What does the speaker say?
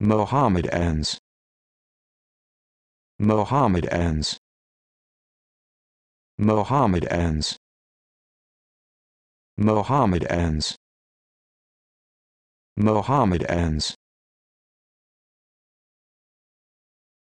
Mohammed ends. Mohammed ends. Mohammed ends. Mohammed ends. Mohammed ends.